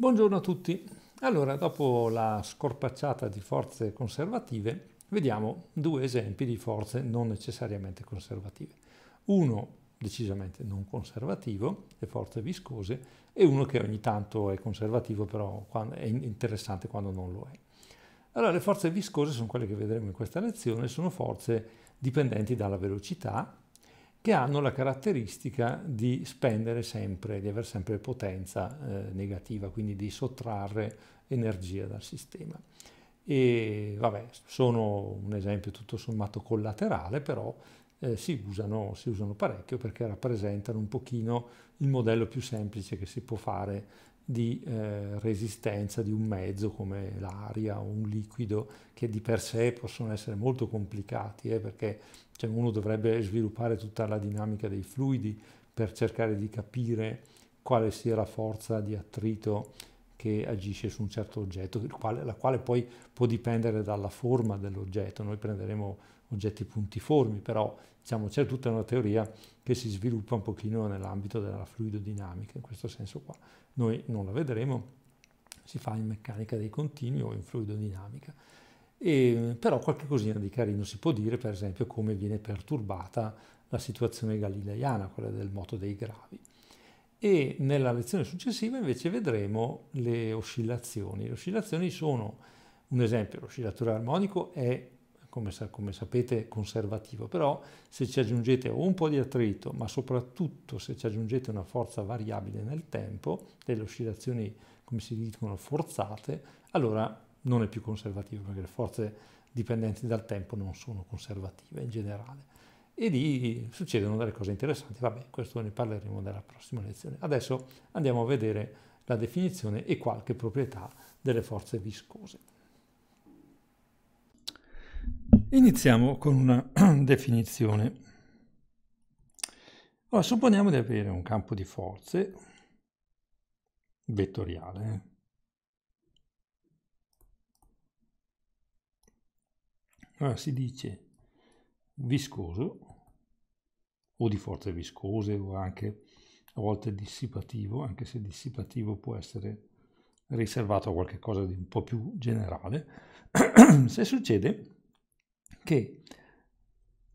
Buongiorno a tutti. Allora, dopo la scorpacciata di forze conservative, vediamo due esempi di forze non necessariamente conservative. Uno decisamente non conservativo, le forze viscose, e uno che ogni tanto è conservativo, però è interessante quando non lo è. Allora, le forze viscose sono quelle che vedremo in questa lezione, sono forze dipendenti dalla velocità, che hanno la caratteristica di spendere sempre, di avere sempre potenza eh, negativa, quindi di sottrarre energia dal sistema. E vabbè, sono un esempio tutto sommato collaterale, però eh, si, usano, si, usano, parecchio perché rappresentano un pochino il modello più semplice che si può fare di eh, resistenza di un mezzo come l'aria o un liquido che di per sé possono essere molto complicati eh, perché cioè uno dovrebbe sviluppare tutta la dinamica dei fluidi per cercare di capire quale sia la forza di attrito che agisce su un certo oggetto, la quale poi può dipendere dalla forma dell'oggetto. Noi prenderemo oggetti puntiformi, però diciamo, c'è tutta una teoria che si sviluppa un pochino nell'ambito della fluidodinamica, in questo senso qua. Noi non la vedremo, si fa in meccanica dei continui o in fluidodinamica. E, però qualche cosina di carino si può dire, per esempio, come viene perturbata la situazione galileiana, quella del moto dei gravi. E nella lezione successiva invece vedremo le oscillazioni. Le oscillazioni sono un esempio, l'oscillatore armonico è, come, sa, come sapete, conservativo, però se ci aggiungete un po' di attrito, ma soprattutto se ci aggiungete una forza variabile nel tempo, delle oscillazioni, come si dicono, forzate, allora non è più conservativa perché le forze dipendenti dal tempo non sono conservative in generale. E lì succedono delle cose interessanti, vabbè, questo ne parleremo nella prossima lezione. Adesso andiamo a vedere la definizione e qualche proprietà delle forze viscose. Iniziamo con una definizione. Allora, supponiamo di avere un campo di forze vettoriale, eh. Allora ah, si dice viscoso o di forze viscose o anche a volte dissipativo, anche se dissipativo può essere riservato a qualcosa di un po' più generale, se succede che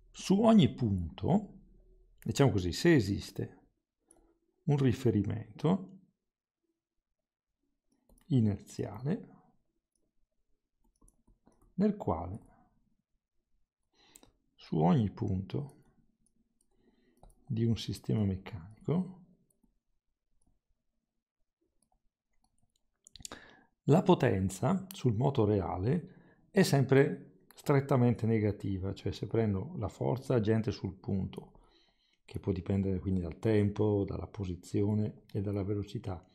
su ogni punto, diciamo così, se esiste un riferimento inerziale nel quale su ogni punto di un sistema meccanico la potenza sul moto reale è sempre strettamente negativa, cioè se prendo la forza agente sul punto, che può dipendere quindi dal tempo, dalla posizione e dalla velocità,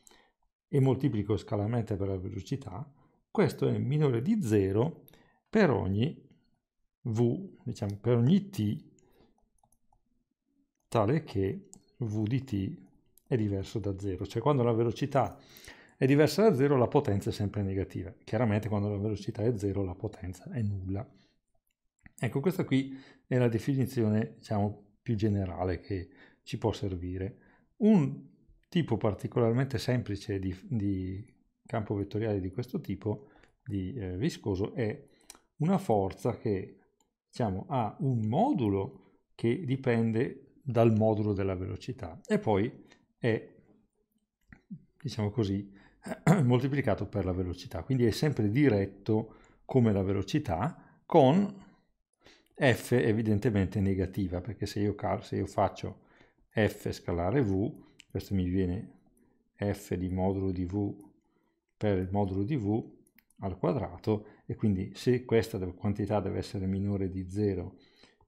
e moltiplico scalarmente per la velocità, questo è minore di 0 per ogni v, diciamo, per ogni t tale che v di t è diverso da 0, cioè quando la velocità è diversa da 0 la potenza è sempre negativa, chiaramente quando la velocità è 0 la potenza è nulla. Ecco, questa qui è la definizione, diciamo, più generale che ci può servire. Un tipo particolarmente semplice di, di campo vettoriale di questo tipo, di eh, viscoso, è una forza che siamo a un modulo che dipende dal modulo della velocità e poi è, diciamo così, moltiplicato per la velocità. Quindi è sempre diretto come la velocità con f evidentemente negativa, perché se io, se io faccio f scalare v, questo mi viene f di modulo di v per il modulo di v, al quadrato e quindi se questa quantità deve essere minore di 0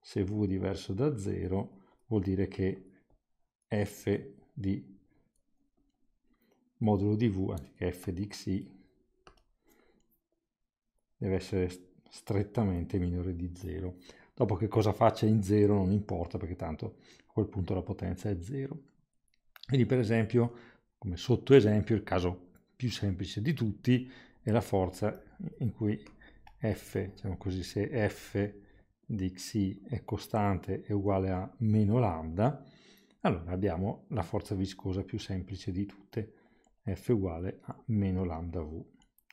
se v è diverso da 0 vuol dire che f di modulo di v anziché f di xi deve essere strettamente minore di 0 dopo che cosa faccia in 0 non importa perché tanto a quel punto la potenza è 0 quindi per esempio come sottoesempio il caso più semplice di tutti e la forza in cui f, diciamo così, se f di xi è costante è uguale a meno lambda, allora abbiamo la forza viscosa più semplice di tutte, f uguale a meno lambda v,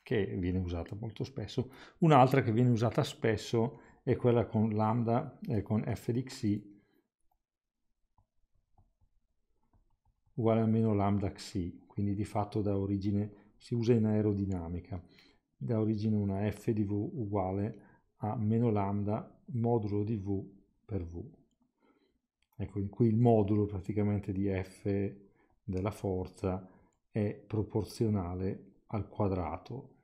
che viene usata molto spesso. Un'altra che viene usata spesso è quella con lambda, eh, con f di xi uguale a meno lambda xi, quindi di fatto dà origine si usa in aerodinamica, da origine una F di V uguale a meno lambda modulo di V per V. Ecco, in cui il modulo praticamente di F della forza è proporzionale al quadrato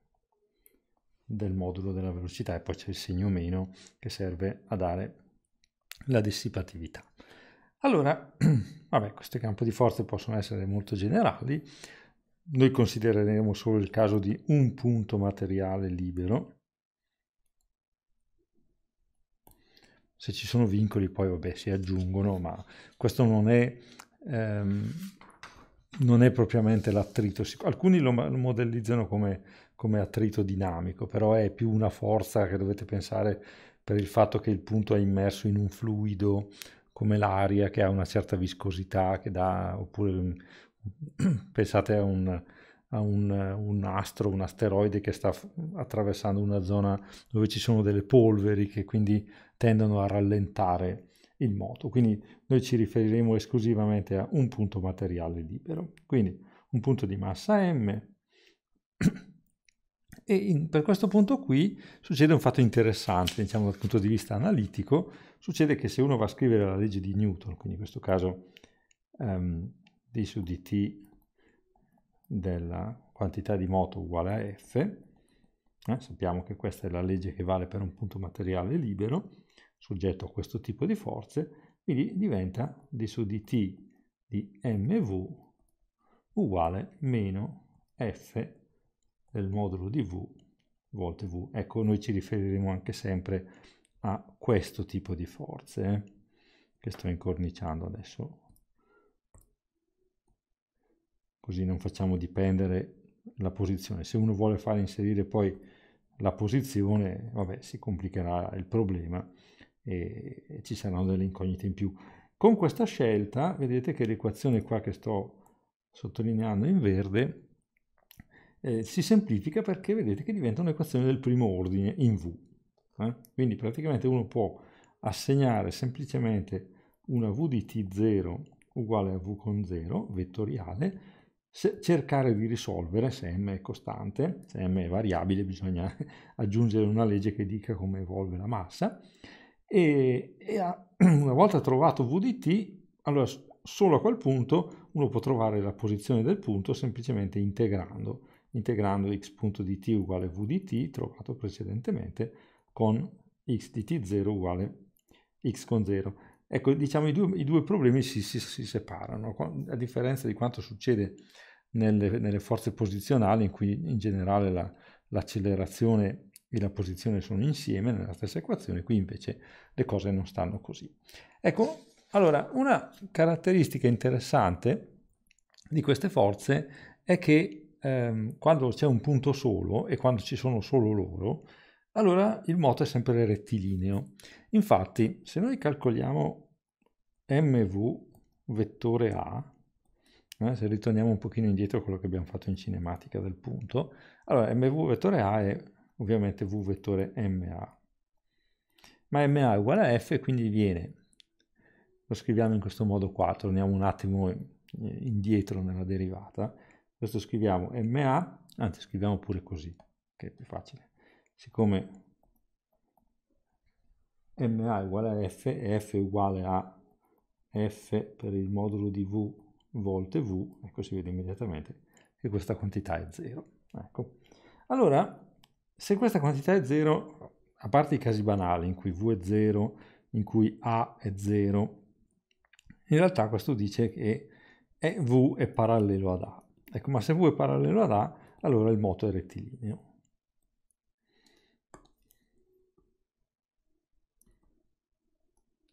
del modulo della velocità e poi c'è il segno meno che serve a dare la dissipatività. Allora, vabbè, questi campi di forze possono essere molto generali, noi considereremo solo il caso di un punto materiale libero. Se ci sono vincoli poi vabbè si aggiungono, ma questo non è, ehm, non è propriamente l'attrito. Alcuni lo modellizzano come, come attrito dinamico, però è più una forza che dovete pensare per il fatto che il punto è immerso in un fluido come l'aria che ha una certa viscosità, che dà, oppure Pensate a un, a un, un, astro, un asteroide che sta attraversando una zona dove ci sono delle polveri che quindi tendono a rallentare il moto. Quindi noi ci riferiremo esclusivamente a un punto materiale libero. Quindi un punto di massa m. E in, per questo punto qui succede un fatto interessante, diciamo dal punto di vista analitico, succede che se uno va a scrivere la legge di Newton, quindi in questo caso um, d su dt della quantità di moto uguale a f, eh, sappiamo che questa è la legge che vale per un punto materiale libero, soggetto a questo tipo di forze, quindi diventa d su dt di mv uguale meno f del modulo di v volte v. Ecco, noi ci riferiremo anche sempre a questo tipo di forze eh, che sto incorniciando adesso così non facciamo dipendere la posizione. Se uno vuole fare inserire poi la posizione, vabbè, si complicherà il problema e, ci saranno delle incognite in più. Con questa scelta, vedete che l'equazione qua che sto sottolineando in verde eh, si semplifica perché vedete che diventa un'equazione del primo ordine in V. Eh? Quindi praticamente uno può assegnare semplicemente una V di T0 uguale a V con 0 vettoriale cercare di risolvere se m è costante, se m è variabile bisogna aggiungere una legge che dica come evolve la massa e, e a, una volta trovato v di t, allora solo a quel punto uno può trovare la posizione del punto semplicemente integrando, integrando x punto di t uguale v di t trovato precedentemente con x di t0 uguale x con 0. Ecco, diciamo i due, i due problemi si, si, si, separano, a differenza di quanto succede nelle, nelle forze posizionali in cui in generale la, l'accelerazione e la posizione sono insieme nella stessa equazione, qui invece le cose non stanno così. Ecco, allora, una caratteristica interessante di queste forze è che ehm, quando c'è un punto solo e quando ci sono solo loro, allora il moto è sempre rettilineo. Infatti, se noi calcoliamo mv vettore a, eh, se ritorniamo un pochino indietro a quello che abbiamo fatto in cinematica del punto, allora mv vettore a è ovviamente v vettore ma, ma ma è uguale a f quindi viene, lo scriviamo in questo modo qua, torniamo un attimo indietro nella derivata, questo scriviamo ma, anzi scriviamo pure così, che è più facile, siccome ma è uguale a f e f è uguale a f per il modulo di v volte v, ecco si vede immediatamente che questa quantità è 0. Ecco. Allora, se questa quantità è 0, a parte i casi banali in cui v è 0, in cui a è 0, in realtà questo dice che v è parallelo ad a. Ecco, ma se v è parallelo ad a, allora il moto è rettilineo.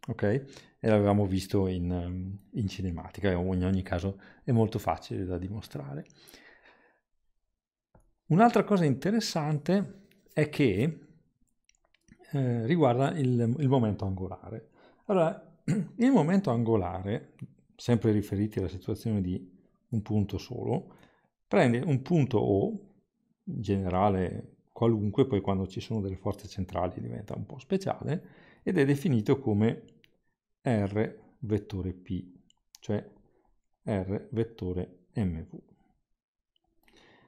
Ok? e l'avevamo visto in, ehm, in cinematica, in ogni caso è molto facile da dimostrare. Un'altra cosa interessante è che eh, riguarda il, il, momento angolare. Allora, il momento angolare, sempre riferiti alla situazione di un punto solo, prende un punto O, in generale qualunque, poi quando ci sono delle forze centrali diventa un po' speciale, ed è definito come r vettore p, cioè r vettore mv.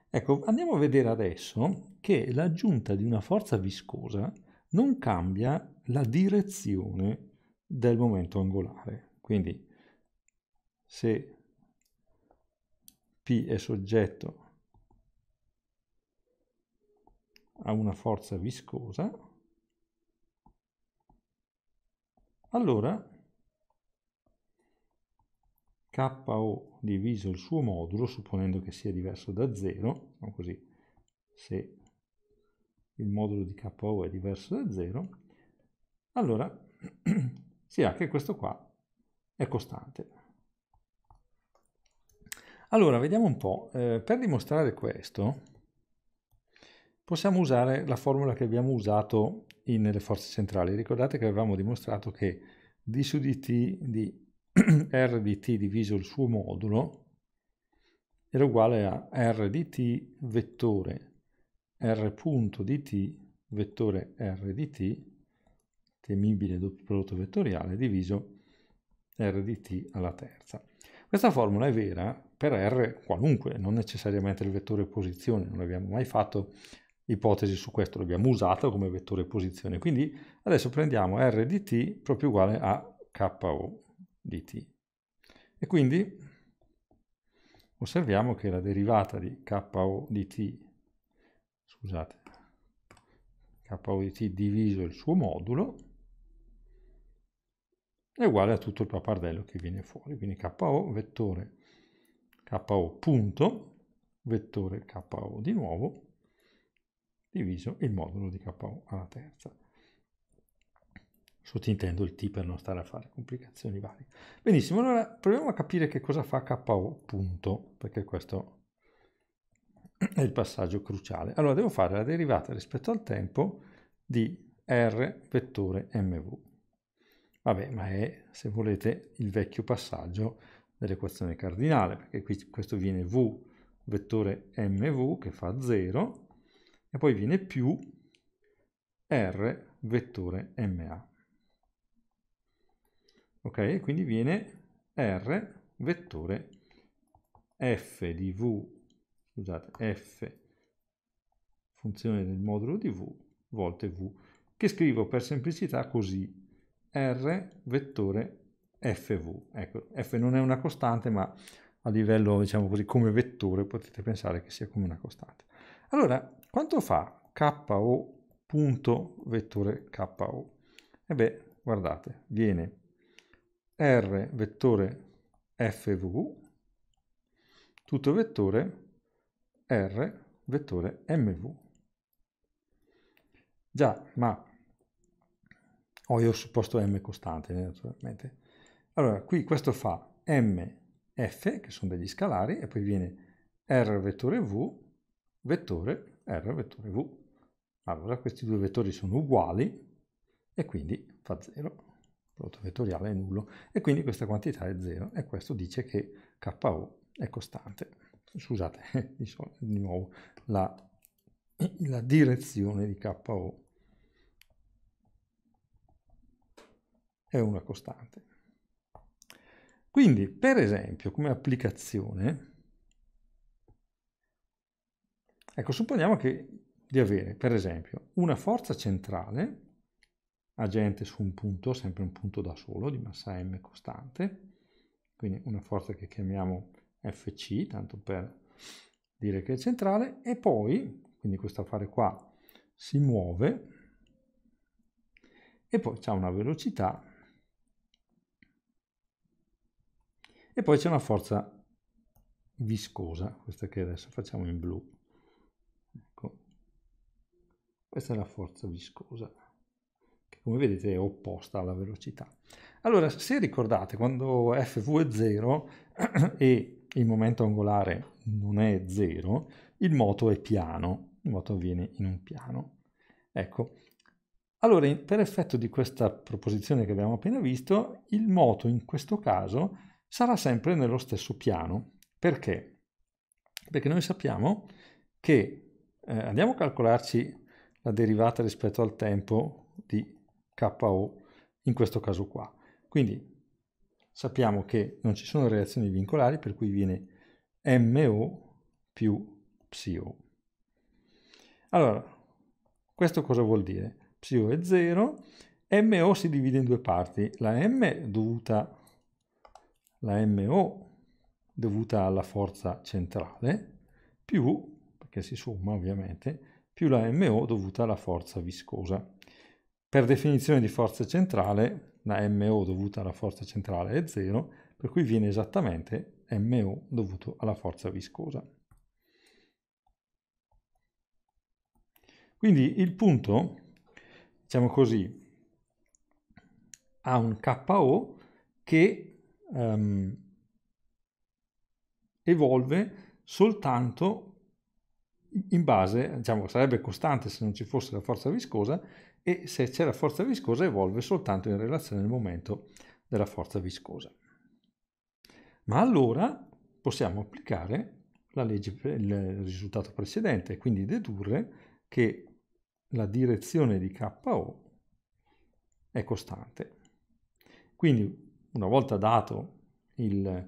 Ecco, andiamo a vedere adesso che l'aggiunta di una forza viscosa non cambia la direzione del momento angolare. Quindi se P è soggetto a una forza viscosa, allora KO diviso il suo modulo, supponendo che sia diverso da 0, così se il modulo di KO è diverso da 0, allora si ha che questo qua è costante. Allora, vediamo un po'. Eh, per dimostrare questo, possiamo usare la formula che abbiamo usato in, nelle forze centrali. Ricordate che avevamo dimostrato che d su dt di r di t diviso il suo modulo era uguale a r di t vettore r punto di t vettore r di t temibile doppio prodotto vettoriale diviso r di t alla terza. Questa formula è vera per r qualunque, non necessariamente il vettore posizione, non abbiamo mai fatto ipotesi su questo, l'abbiamo usato come vettore posizione. Quindi adesso prendiamo r di t proprio uguale a ko di E quindi osserviamo che la derivata di ko di t, scusate, ko di t diviso il suo modulo è uguale a tutto il papardello che viene fuori, quindi ko vettore ko punto vettore ko di nuovo diviso il modulo di ko alla terza sottintendo il T per non stare a fare complicazioni varie. Benissimo, allora proviamo a capire che cosa fa KO, punto, perché questo è il passaggio cruciale. Allora devo fare la derivata rispetto al tempo di R vettore mv. Vabbè, ma è, se volete, il vecchio passaggio dell'equazione cardinale, perché qui questo viene v vettore mv che fa 0 e poi viene più r vettore ma ok? Quindi viene R vettore f di v, scusate, f funzione del modulo di v volte v, che scrivo per semplicità così, r vettore fv. Ecco, f non è una costante, ma a livello, diciamo così, come vettore potete pensare che sia come una costante. Allora, quanto fa ko punto vettore ko? E eh beh, guardate, viene R vettore FV, tutto vettore R vettore MV. Già, ma ho io ho supposto M costante, naturalmente. Allora, qui questo fa MF, che sono degli scalari, e poi viene R vettore V, vettore R vettore V. Allora, questi due vettori sono uguali e quindi fa 0 prodotto vettoriale è nullo e quindi questa quantità è 0 e questo dice che KO è costante. Scusate, di, nuovo la, la direzione di KO è una costante. Quindi, per esempio, come applicazione, ecco, supponiamo che di avere, per esempio, una forza centrale agente su un punto, sempre un punto da solo di massa m costante, quindi una forza che chiamiamo Fc, tanto per dire che è centrale, e poi, quindi questo affare qua si muove, e poi c'è una velocità, e poi c'è una forza viscosa, questa che adesso facciamo in blu. Ecco. Questa è la forza viscosa che come vedete è opposta alla velocità. Allora, se ricordate, quando fv è 0 e il momento angolare non è 0, il moto è piano, il moto avviene in un piano. Ecco, allora per effetto di questa proposizione che abbiamo appena visto, il moto in questo caso sarà sempre nello stesso piano. Perché? Perché noi sappiamo che eh, andiamo a calcolarci la derivata rispetto al tempo di KO in questo caso qua. Quindi sappiamo che non ci sono reazioni vincolari per cui viene MO più PSIO. Allora, questo cosa vuol dire? PSIO è 0, MO si divide in due parti, la M dovuta la MO dovuta alla forza centrale più, perché si somma ovviamente, più la MO dovuta alla forza viscosa. Per definizione di forza centrale, la MO dovuta alla forza centrale è 0, per cui viene esattamente MO dovuto alla forza viscosa. Quindi il punto, diciamo così, ha un KO che um, evolve soltanto in base, diciamo, sarebbe costante se non ci fosse la forza viscosa, e se c'è la forza viscosa evolve soltanto in relazione al momento della forza viscosa. Ma allora possiamo applicare la legge, il risultato precedente, quindi dedurre che la direzione di KO è costante. Quindi una volta dato il...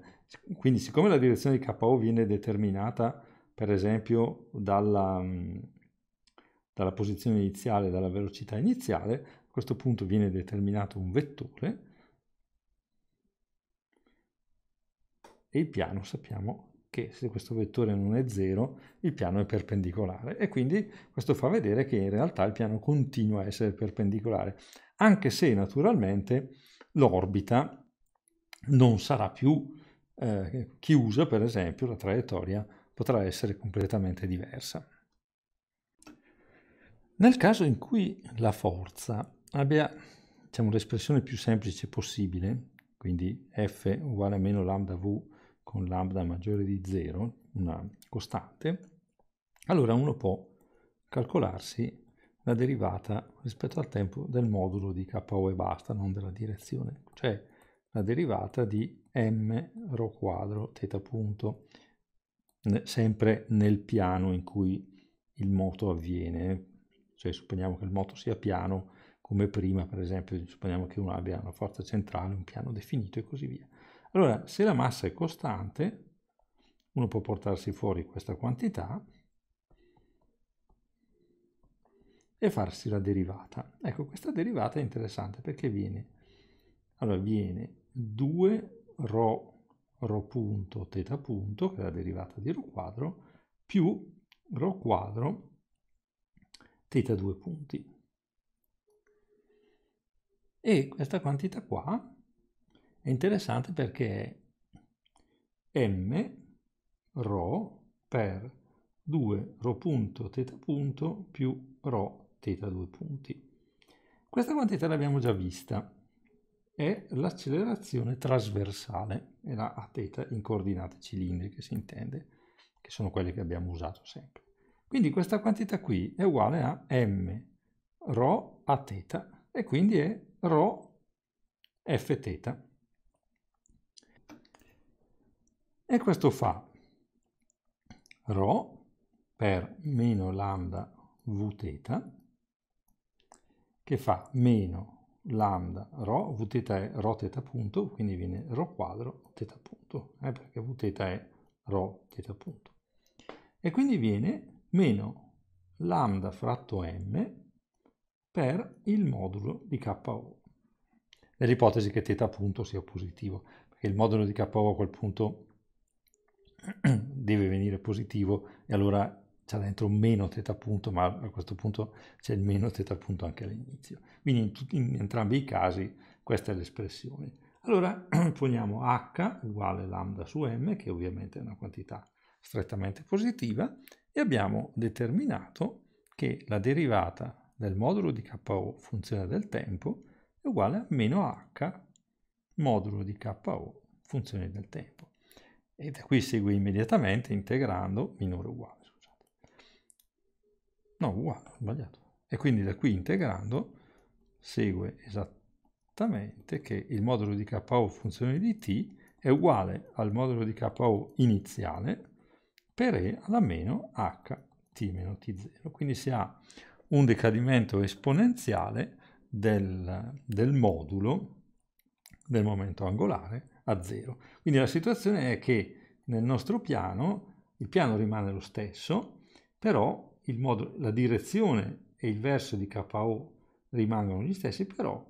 Quindi siccome la direzione di KO viene determinata per esempio dalla, dalla posizione iniziale, e dalla velocità iniziale, a questo punto viene determinato un vettore e il piano sappiamo che se questo vettore non è 0 il piano è perpendicolare e quindi questo fa vedere che in realtà il piano continua a essere perpendicolare anche se naturalmente l'orbita non sarà più eh, chiusa per esempio la traiettoria potrà essere completamente diversa. Nel caso in cui la forza abbia diciamo, l'espressione più semplice possibile, quindi F uguale a meno lambda V con lambda maggiore di 0, una costante, allora uno può calcolarsi la derivata rispetto al tempo del modulo di KO e basta, non della direzione, cioè la derivata di m rho quadro teta punto, sempre nel piano in cui il moto avviene, cioè supponiamo che il moto sia piano come prima, per esempio, supponiamo che uno abbia una forza centrale, un piano definito e così via. Allora, se la massa è costante, uno può portarsi fuori questa quantità e farsi la derivata. Ecco, questa derivata è interessante perché viene, allora viene 2 ρ, ρ punto, θ punto, che è la derivata di rho quadro, più rho quadro θ 2 punti. E questa quantità qua è interessante perché è m ρ per 2 ρ punto θ punto più rho θ 2 punti. Questa quantità l'abbiamo già vista, è l'accelerazione trasversale, è la a θ in coordinate cilindriche si intende, che sono quelle che abbiamo usato sempre. Quindi questa quantità qui è uguale a m ρ a teta e quindi è rho f θ. E questo fa rho per meno lambda v θ che fa meno lambda rho, v θ è rho teta punto, quindi viene rho quadro teta punto, eh, perché v θ è rho teta punto. E quindi viene meno lambda fratto m per il modulo di KO, nell'ipotesi che θ appunto sia positivo, perché il modulo di KO a quel punto deve venire positivo e allora c'è dentro meno θ punto, ma a questo punto c'è il meno θ punto anche all'inizio. Quindi in, tutti, in, entrambi i casi questa è l'espressione. Allora poniamo h uguale lambda su m, che ovviamente è una quantità strettamente positiva, e abbiamo determinato che la derivata del modulo di KO funzione del tempo è uguale a meno h modulo di KO funzione del tempo. E da qui segue immediatamente integrando minore uguale. Scusate. No, uguale, ho sbagliato. E quindi da qui integrando segue esattamente che il modulo di KO funzione di t è uguale al modulo di KO iniziale per E alla meno h t meno t0. Quindi si ha un decadimento esponenziale del, del modulo del momento angolare a 0. Quindi la situazione è che nel nostro piano il piano rimane lo stesso, però modo, la direzione e il verso di KO rimangono gli stessi, però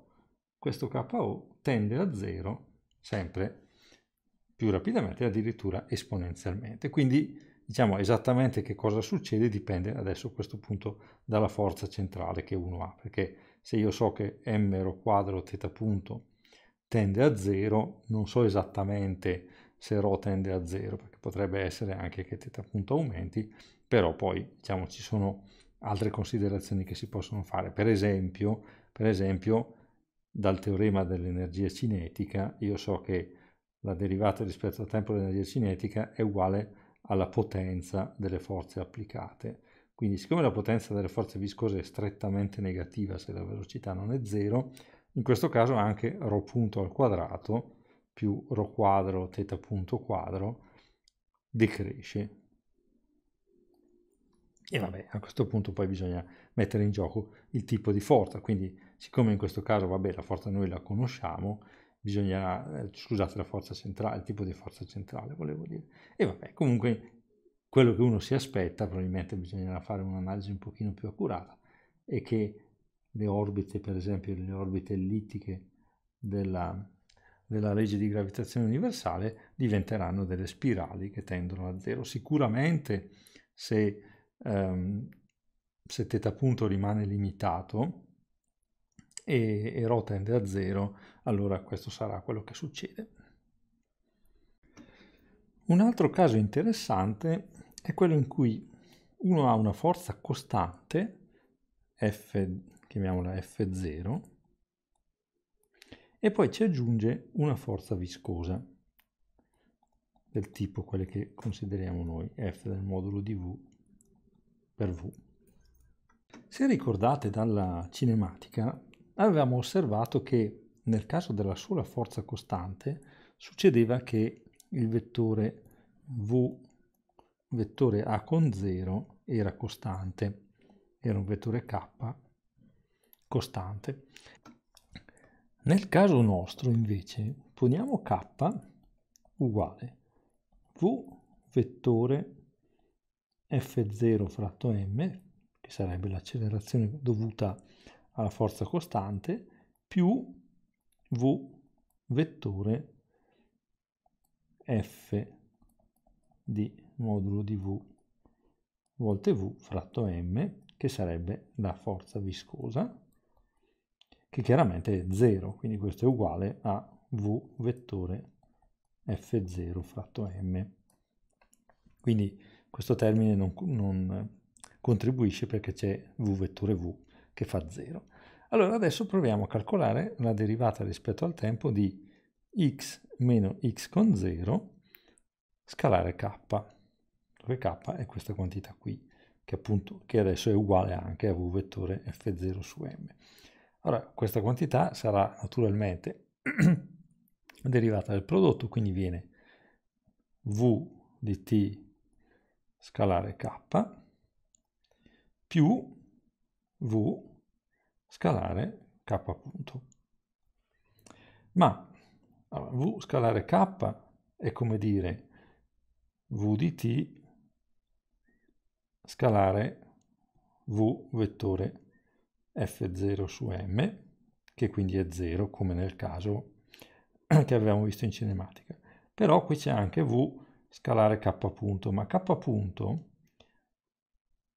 questo KO tende a 0 sempre più rapidamente, addirittura esponenzialmente. Quindi Diciamo esattamente che cosa succede dipende adesso a questo punto dalla forza centrale che uno ha, perché se io so che m quadro θ punto tende a 0, non so esattamente se ρ tende a 0, perché potrebbe essere anche che θ punto aumenti, però poi diciamo ci sono altre considerazioni che si possono fare. Per esempio, per esempio dal teorema dell'energia cinetica io so che la derivata rispetto al tempo dell'energia cinetica è uguale a alla potenza delle forze applicate. Quindi siccome la potenza delle forze viscose è strettamente negativa se la velocità non è zero, in questo caso anche ρ punto al quadrato più ρ quadro θ punto quadro decresce. E vabbè, a questo punto poi bisogna mettere in gioco il tipo di forza, quindi siccome in questo caso vabbè, la forza noi la conosciamo, bisognerà, eh, scusate la forza centrale, il tipo di forza centrale volevo dire. E vabbè, comunque quello che uno si aspetta, probabilmente bisognerà fare un'analisi un pochino più accurata, è che le orbite, per esempio le orbite ellittiche della, della legge di gravitazione universale diventeranno delle spirali che tendono a zero. Sicuramente se, ehm, se θ punto rimane limitato e, e rho tende a zero, allora questo sarà quello che succede. Un altro caso interessante è quello in cui uno ha una forza costante, F, chiamiamola F0, e poi ci aggiunge una forza viscosa, del tipo quelle che consideriamo noi, F del modulo di V per V. Se ricordate dalla cinematica, avevamo osservato che nel caso della sola forza costante succedeva che il vettore v vettore a con 0 era costante, era un vettore k costante. Nel caso nostro invece poniamo k uguale v vettore f0 fratto m, che sarebbe l'accelerazione dovuta alla forza costante, più v vettore f di modulo di v volte v fratto m che sarebbe la forza viscosa che chiaramente è 0 quindi questo è uguale a v vettore f0 fratto m quindi questo termine non, non contribuisce perché c'è v vettore v che fa 0 allora adesso proviamo a calcolare la derivata rispetto al tempo di x meno x con 0 scalare k, dove k è questa quantità qui, che, appunto, che adesso è uguale anche a v vettore f0 su m. Allora questa quantità sarà naturalmente derivata del prodotto, quindi viene v di t scalare k più v scalare k appunto. Ma allora, v scalare k è come dire v di t scalare v vettore f0 su m, che quindi è 0 come nel caso che avevamo visto in cinematica. Però qui c'è anche v scalare k punto, ma k punto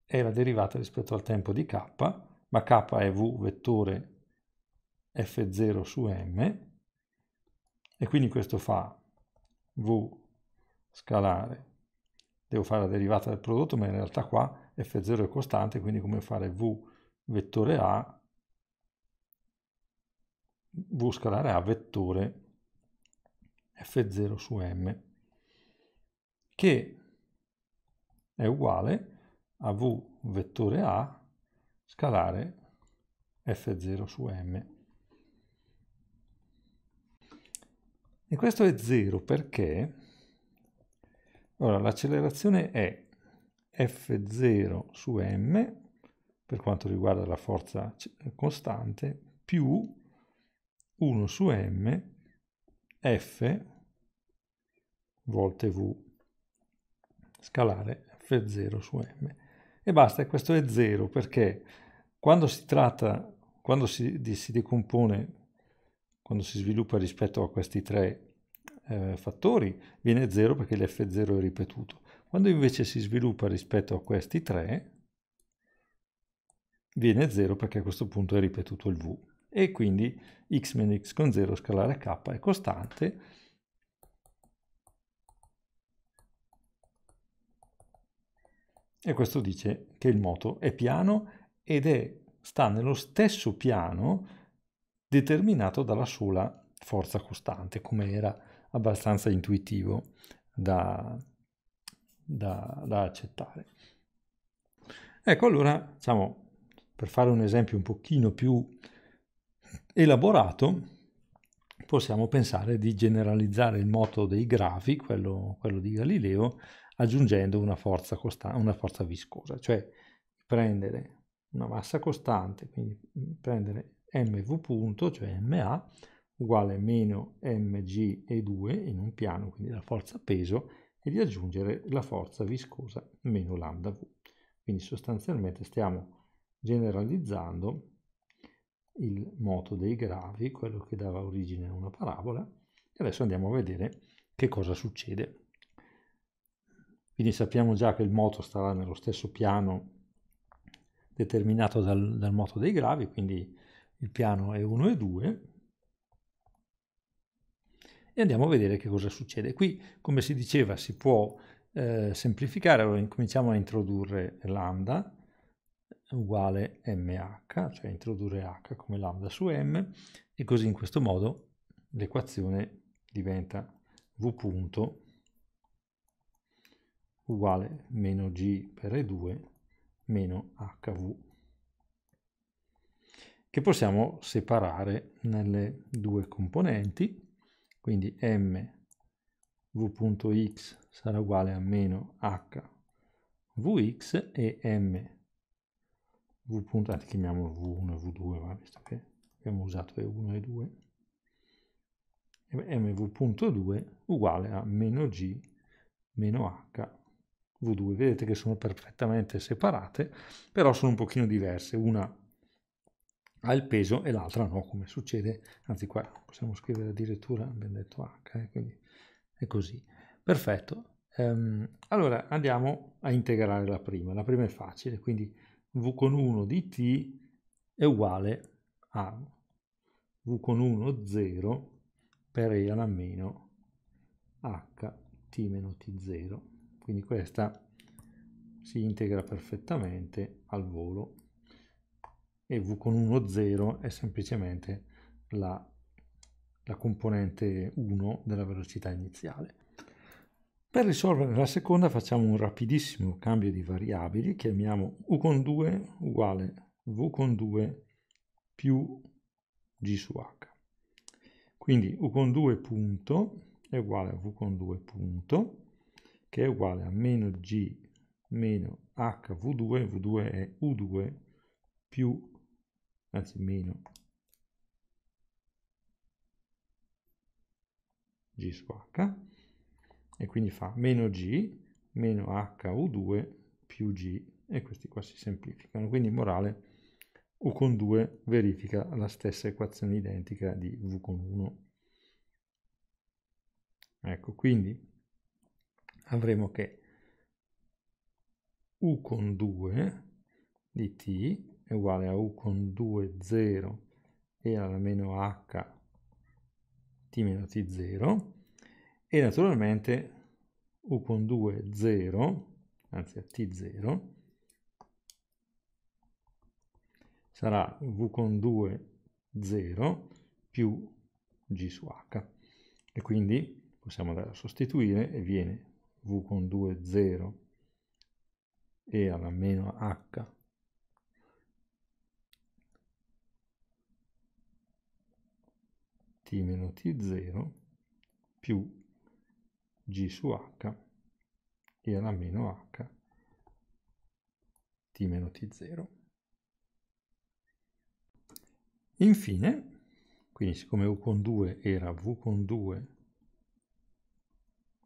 è la derivata rispetto al tempo di k ma k è v vettore f0 su m e quindi questo fa v scalare. Devo fare la derivata del prodotto, ma in realtà qua f0 è costante, quindi come fare v vettore a, v scalare a vettore f0 su m, che è uguale a v vettore a scalare F0 su M. E questo è 0 perché allora, l'accelerazione è F0 su M per quanto riguarda la forza costante più 1 su M F volte V scalare F0 su M e basta, questo è zero perché quando si tratta, quando si, di, si decompone, quando si sviluppa rispetto a questi tre eh, fattori, viene zero perché l'F0 è ripetuto. Quando invece si sviluppa rispetto a questi tre, viene 0 perché a questo punto è ripetuto il v e quindi x meno x con 0 scalare k è costante E questo dice che il moto è piano ed è, sta nello stesso piano determinato dalla sola forza costante, come era abbastanza intuitivo da, da, da accettare. Ecco, allora, diciamo, per fare un esempio un pochino più elaborato, possiamo pensare di generalizzare il moto dei grafi, quello, quello di Galileo, aggiungendo una forza, costa- una forza viscosa, cioè prendere una massa costante, quindi prendere mv punto, cioè ma, uguale a meno mge 2 in un piano, quindi la forza peso, e di aggiungere la forza viscosa meno lambda v. Quindi sostanzialmente stiamo generalizzando il moto dei gravi, quello che dava origine a una parabola, e adesso andiamo a vedere che cosa succede. Quindi sappiamo già che il moto starà nello stesso piano determinato dal, dal moto dei gravi, quindi il piano è 1 e 2. E andiamo a vedere che cosa succede. Qui, come si diceva, si può eh, semplificare, allora incominciamo a introdurre lambda uguale mh, cioè introdurre h come lambda su m, e così in questo modo l'equazione diventa v punto uguale meno g per E2 meno HV, che possiamo separare nelle due componenti, quindi m mv.x sarà uguale a meno hvx e m v punto, anzi chiamiamo v1 e v2, va, visto che abbiamo usato e1 e 2, mv.2 uguale a meno g meno h V2. Vedete che sono perfettamente separate, però sono un pochino diverse. Una ha il peso e l'altra no, come succede. Anzi, qua possiamo scrivere addirittura, abbiamo detto H, eh, quindi è così. Perfetto. Ehm, allora andiamo a integrare la prima. La prima è facile, quindi V con 1 di T è uguale a V con 1, 0 per E alla meno H t meno T0 quindi questa si integra perfettamente al volo e v con 1 0 è semplicemente la, la componente 1 della velocità iniziale. Per risolvere la seconda facciamo un rapidissimo cambio di variabili, chiamiamo u con 2 uguale v con 2 più g su h. Quindi u con 2 punto è uguale a v con 2 punto, che è uguale a meno g meno hv2, v2 è u2 più, anzi meno g su h e quindi fa meno g meno hu2 più g e questi qua si semplificano quindi in morale u con 2 verifica la stessa equazione identica di v con 1 ecco quindi avremo che u con 2 di t è uguale a u con 2, 0 e alla meno h t meno t0 e naturalmente u con 2, 0 anzi a t0 sarà v con 2, 0 più g su h e quindi possiamo andare a sostituire e viene v con 2 0 e alla meno h t meno t0 più g su h e alla meno h t meno t0 infine quindi siccome u con 2 era v con 2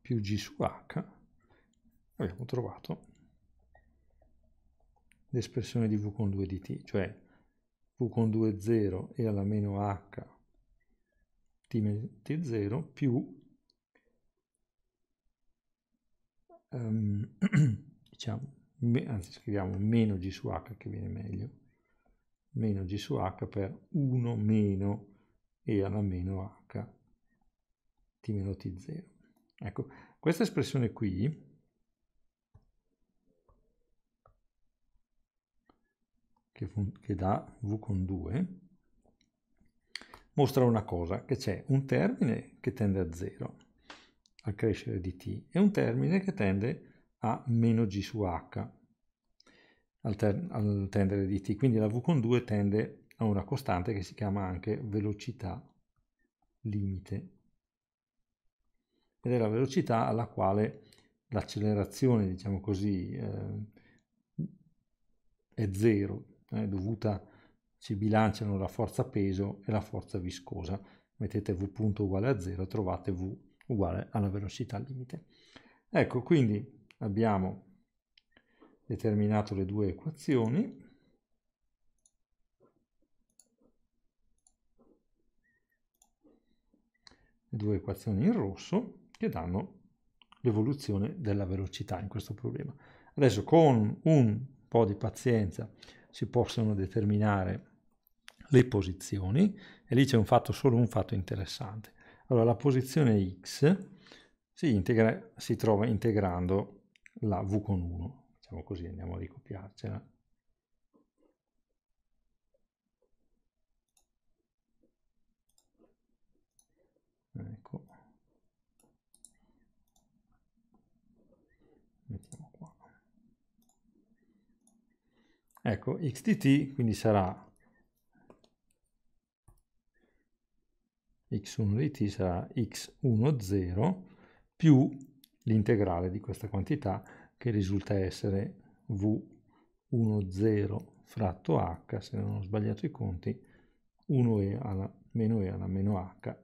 più G su H, abbiamo trovato l'espressione di V con 2 di T, cioè V con 2 è 0 e alla meno H T 0 più um, diciamo, me, anzi scriviamo meno G su H che viene meglio, meno G su H per 1 meno e alla meno H T meno T0. Ecco, questa espressione qui che, che dà v con 2 mostra una cosa, che c'è un termine che tende a 0 al crescere di t e un termine che tende a meno g su h al, al tendere di t, quindi la v con 2 tende a una costante che si chiama anche velocità limite ed è la velocità alla quale l'accelerazione, diciamo così, eh, è zero, eh, è dovuta, si bilanciano la forza peso e la forza viscosa. Mettete v punto uguale a 0 trovate v uguale alla velocità limite. Ecco, quindi abbiamo determinato le due equazioni. Le due equazioni in rosso che danno l'evoluzione della velocità in questo problema. Adesso con un po' di pazienza si possono determinare le posizioni e lì c'è un fatto solo un fatto interessante. Allora la posizione x si, integra, si trova integrando la v con 1, facciamo così andiamo a ricopiarcela. Ecco. Ecco, xtt quindi sarà x1 di t sarà x1, 0 più l'integrale di questa quantità che risulta essere v1, 0 fratto h, se non ho sbagliato i conti, 1e alla meno e alla meno h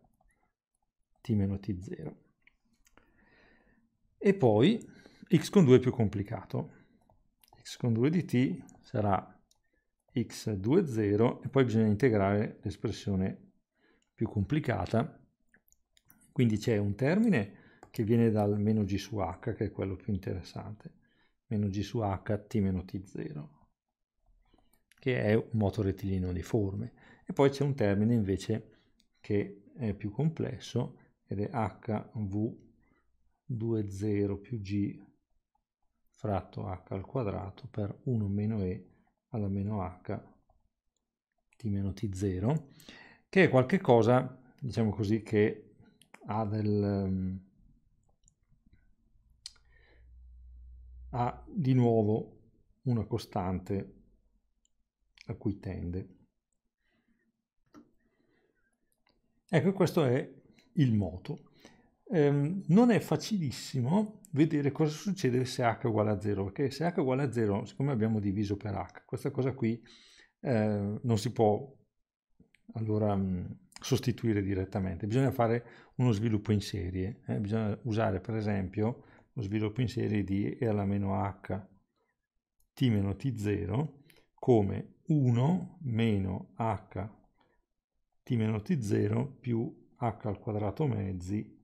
t meno t0. E poi x con 2 è più complicato x con 2 di t sarà x2, 0 e poi bisogna integrare l'espressione più complicata. Quindi c'è un termine che viene dal meno g su h, che è quello più interessante, meno g su h t meno t0, che è un moto rettilineo uniforme. E poi c'è un termine invece che è più complesso ed è hv 0 più g fratto h al quadrato per 1 meno e alla meno h t meno t0, che è qualcosa, diciamo così, che ha del... Mm, ha di nuovo una costante a cui tende. Ecco, questo è il moto ehm, non è facilissimo vedere cosa succede se h è uguale a 0, perché se h è uguale a 0, siccome abbiamo diviso per h, questa cosa qui eh, non si può allora, mm, sostituire direttamente, bisogna fare uno sviluppo in serie, eh? bisogna usare per esempio lo sviluppo in serie di e alla meno h t meno t0 come 1 meno h t meno t0 più h al quadrato mezzi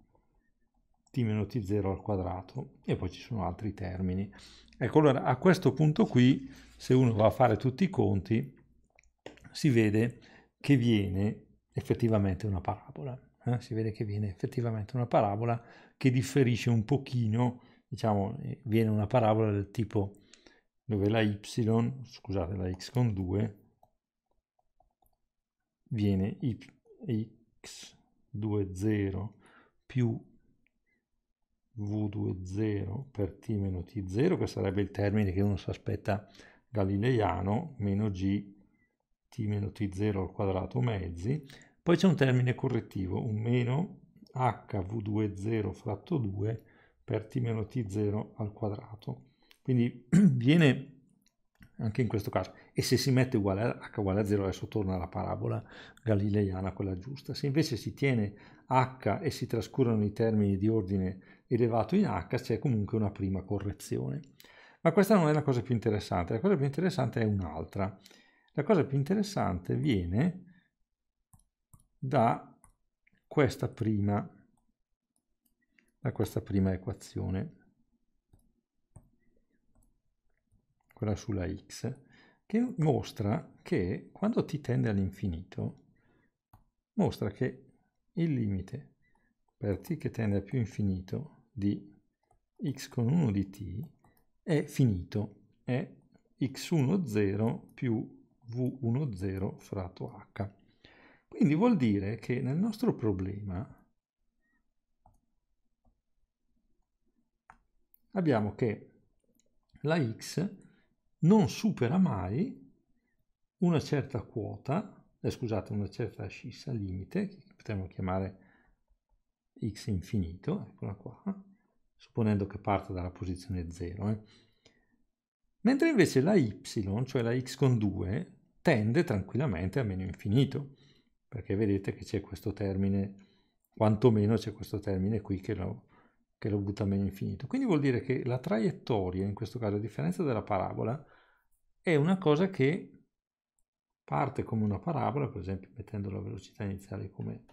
t meno t0 al quadrato e poi ci sono altri termini. Ecco, allora a questo punto qui, se uno va a fare tutti i conti, si vede che viene effettivamente una parabola. Eh? Si vede che viene effettivamente una parabola che differisce un pochino, diciamo, eh, viene una parabola del tipo dove la y, scusate, la x con 2, viene y, x2, 0 più V20 per T meno T0, che sarebbe il termine che uno si aspetta galileiano, meno G T meno T0 al quadrato mezzi. Poi c'è un termine correttivo, un meno HV20 fratto 2 per T meno T0 al quadrato. Quindi viene anche in questo caso. E se si mette uguale a h uguale a 0, adesso torna la parabola galileiana, quella giusta. Se invece si tiene h e si trascurano i termini di ordine elevato in h, c'è comunque una prima correzione. Ma questa non è la cosa più interessante, la cosa più interessante è un'altra. La cosa più interessante viene da questa prima, da questa prima equazione. quella sulla x, che mostra che quando t tende all'infinito, mostra che il limite per t che tende a più infinito di x con 1 di t è finito, è x10 più v10 fratto h. Quindi vuol dire che nel nostro problema abbiamo che la x non supera mai una certa quota, eh, scusate, una certa scissa limite, che potremmo chiamare x infinito, eccola qua, supponendo che parta dalla posizione 0. Eh. Mentre invece la y, cioè la x con 2, tende tranquillamente a meno infinito, perché vedete che c'è questo termine, quantomeno c'è questo termine qui che lo, che lo butta infinito. Quindi vuol dire che la traiettoria, in questo caso, a differenza della parabola, è una cosa che parte come una parabola, per esempio mettendo la velocità iniziale come,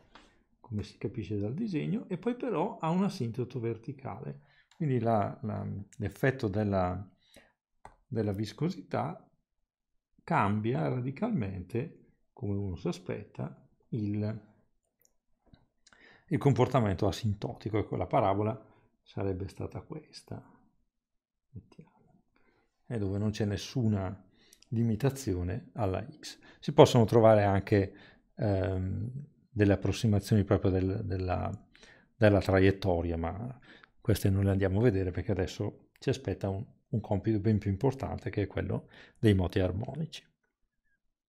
come si capisce dal disegno, e poi però ha un asintoto verticale. Quindi l'effetto della, della viscosità cambia radicalmente, come uno si aspetta, il, il comportamento asintotico. Ecco, la parabola sarebbe stata questa. E dove non c'è nessuna limitazione alla x. Si possono trovare anche ehm, delle approssimazioni proprio del, della, della, traiettoria, ma queste non le andiamo a vedere perché adesso ci aspetta un, un compito ben più importante che è quello dei moti armonici.